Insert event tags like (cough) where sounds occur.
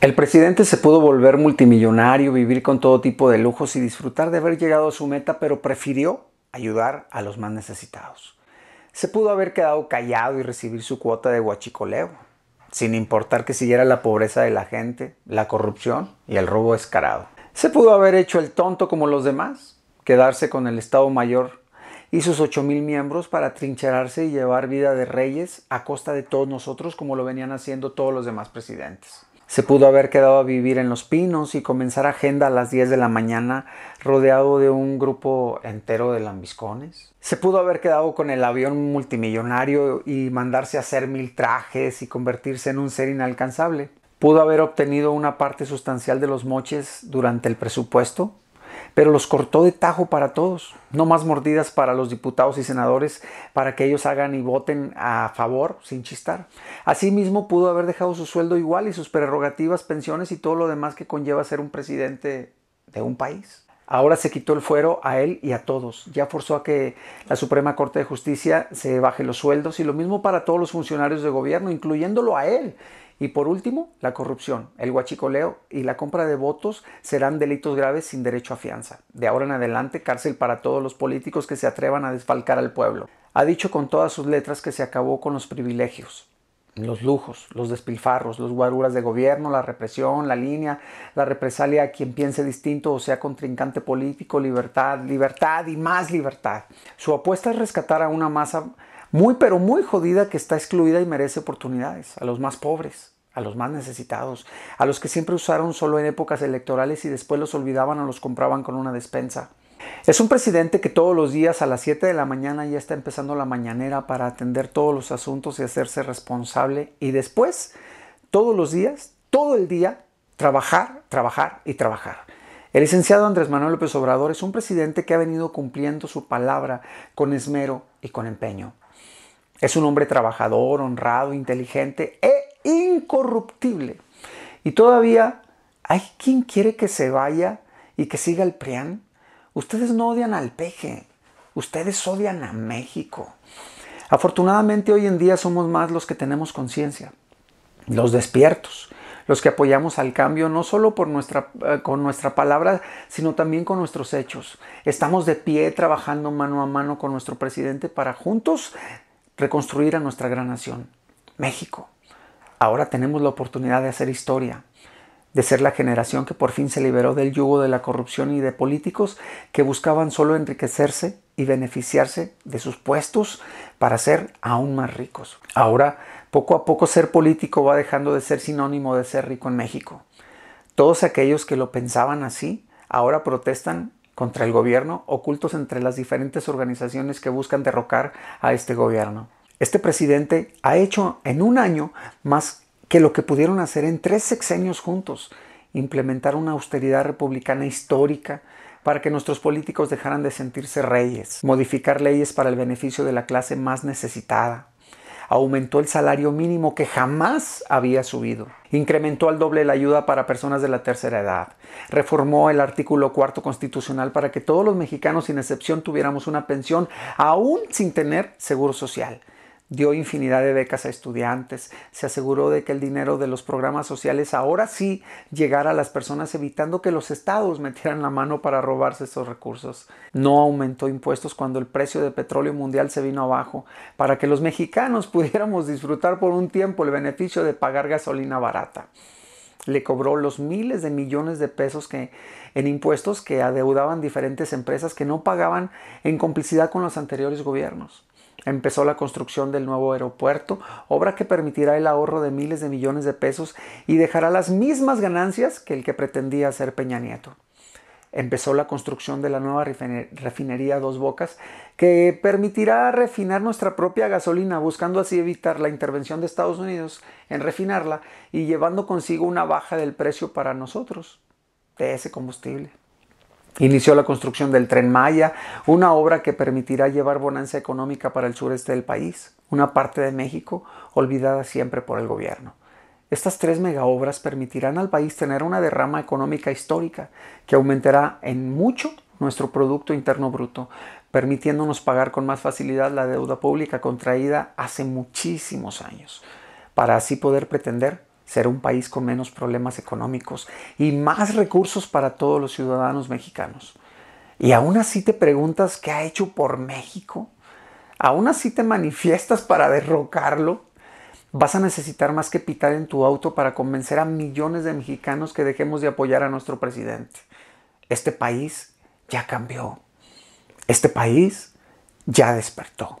El presidente se pudo volver multimillonario, vivir con todo tipo de lujos y disfrutar de haber llegado a su meta, pero prefirió ayudar a los más necesitados. Se pudo haber quedado callado y recibir su cuota de guachicoleo, sin importar que siguiera la pobreza de la gente, la corrupción y el robo descarado. Se pudo haber hecho el tonto como los demás, quedarse con el Estado Mayor y sus mil miembros para trincherarse y llevar vida de reyes a costa de todos nosotros como lo venían haciendo todos los demás presidentes. Se pudo haber quedado a vivir en Los Pinos y comenzar agenda a las 10 de la mañana rodeado de un grupo entero de lambiscones. Se pudo haber quedado con el avión multimillonario y mandarse a hacer mil trajes y convertirse en un ser inalcanzable. Pudo haber obtenido una parte sustancial de los moches durante el presupuesto pero los cortó de tajo para todos. No más mordidas para los diputados y senadores para que ellos hagan y voten a favor sin chistar. Asimismo, pudo haber dejado su sueldo igual y sus prerrogativas, pensiones y todo lo demás que conlleva ser un presidente de un país. Ahora se quitó el fuero a él y a todos. Ya forzó a que la Suprema Corte de Justicia se baje los sueldos y lo mismo para todos los funcionarios de gobierno, incluyéndolo a él. Y por último, la corrupción, el guachicoleo y la compra de votos serán delitos graves sin derecho a fianza. De ahora en adelante, cárcel para todos los políticos que se atrevan a desfalcar al pueblo. Ha dicho con todas sus letras que se acabó con los privilegios los lujos, los despilfarros, los guaruras de gobierno, la represión, la línea, la represalia a quien piense distinto o sea contrincante político, libertad, libertad y más libertad. Su apuesta es rescatar a una masa muy pero muy jodida que está excluida y merece oportunidades, a los más pobres, a los más necesitados, a los que siempre usaron solo en épocas electorales y después los olvidaban o los compraban con una despensa. Es un presidente que todos los días a las 7 de la mañana ya está empezando la mañanera para atender todos los asuntos y hacerse responsable y después, todos los días, todo el día, trabajar, trabajar y trabajar. El licenciado Andrés Manuel López Obrador es un presidente que ha venido cumpliendo su palabra con esmero y con empeño. Es un hombre trabajador, honrado, inteligente e incorruptible. Y todavía hay quien quiere que se vaya y que siga el PRIAN. Ustedes no odian al peje, ustedes odian a México. Afortunadamente hoy en día somos más los que tenemos conciencia, los despiertos, los que apoyamos al cambio, no solo por eh, con nuestra palabra, sino también con nuestros hechos. Estamos de pie trabajando mano a mano con nuestro presidente para juntos reconstruir a nuestra gran nación, México. Ahora tenemos la oportunidad de hacer historia de ser la generación que por fin se liberó del yugo de la corrupción y de políticos que buscaban solo enriquecerse y beneficiarse de sus puestos para ser aún más ricos. Ahora, poco a poco ser político va dejando de ser sinónimo de ser rico en México. Todos aquellos que lo pensaban así ahora protestan contra el gobierno, ocultos entre las diferentes organizaciones que buscan derrocar a este gobierno. Este presidente ha hecho en un año más que lo que pudieron hacer en tres sexenios juntos, implementar una austeridad republicana histórica para que nuestros políticos dejaran de sentirse reyes, modificar leyes para el beneficio de la clase más necesitada, aumentó el salario mínimo que jamás había subido, incrementó al doble la ayuda para personas de la tercera edad, reformó el artículo cuarto constitucional para que todos los mexicanos sin excepción tuviéramos una pensión aún sin tener seguro social, dio infinidad de becas a estudiantes, se aseguró de que el dinero de los programas sociales ahora sí llegara a las personas evitando que los estados metieran la mano para robarse esos recursos. No aumentó impuestos cuando el precio de petróleo mundial se vino abajo, para que los mexicanos (laughs) pudiéramos disfrutar por un tiempo el beneficio de pagar gasolina barata. Le cobró los miles de millones de pesos en impuestos que adeudaban diferentes empresas que no pagaban en complicidad con los anteriores gobiernos Empezó la construcción del nuevo aeropuerto, obra que permitirá el ahorro de miles de millones de pesos y dejará las mismas ganancias que el que pretendía hacer Peña Nieto. Empezó la construcción de la nueva refinería Dos Bocas, que permitirá refinar nuestra propia gasolina, buscando así evitar la intervención de Estados Unidos en refinarla y llevando consigo una baja del precio para nosotros de ese combustible. Inició la construcción del tren Maya, una obra que permitirá llevar bonanza económica para el sureste del país, una parte de México olvidada siempre por el gobierno. Estas tres megaobras permitirán al país tener una derrama económica histórica que aumentará en mucho nuestro Producto Interno Bruto, permitiéndonos pagar con más facilidad la deuda pública contraída hace muchísimos años, para así poder pretender será un país con menos problemas económicos y más recursos para todos los ciudadanos mexicanos. Y aún así te preguntas qué ha hecho por México. Aún así te manifiestas para derrocarlo. Vas a necesitar más que pitar en tu auto para convencer a millones de mexicanos que dejemos de apoyar a nuestro presidente. Este país ya cambió. Este país ya despertó.